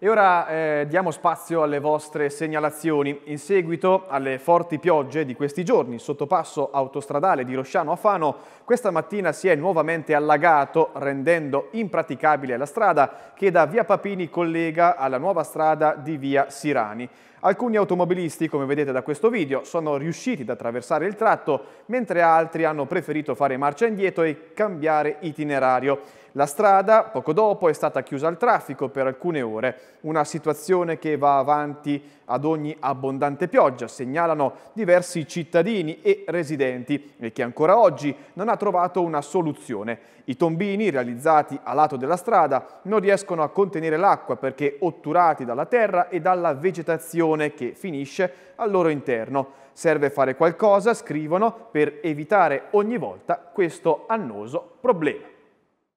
E ora eh, diamo spazio alle vostre segnalazioni. In seguito alle forti piogge di questi giorni, sottopasso autostradale di Rosciano a Fano, questa mattina si è nuovamente allagato, rendendo impraticabile la strada che da via Papini collega alla nuova strada di via Sirani. Alcuni automobilisti, come vedete da questo video, sono riusciti ad attraversare il tratto, mentre altri hanno preferito fare marcia indietro e cambiare itinerario. La strada, poco dopo, è stata chiusa al traffico per alcune ore, una situazione che va avanti ad ogni abbondante pioggia, segnalano diversi cittadini e residenti e che ancora oggi non ha trovato una soluzione. I tombini realizzati a lato della strada non riescono a contenere l'acqua perché otturati dalla terra e dalla vegetazione pallone che finisce al loro interno. Serve fare qualcosa, scrivono, per evitare ogni volta questo annoso problema.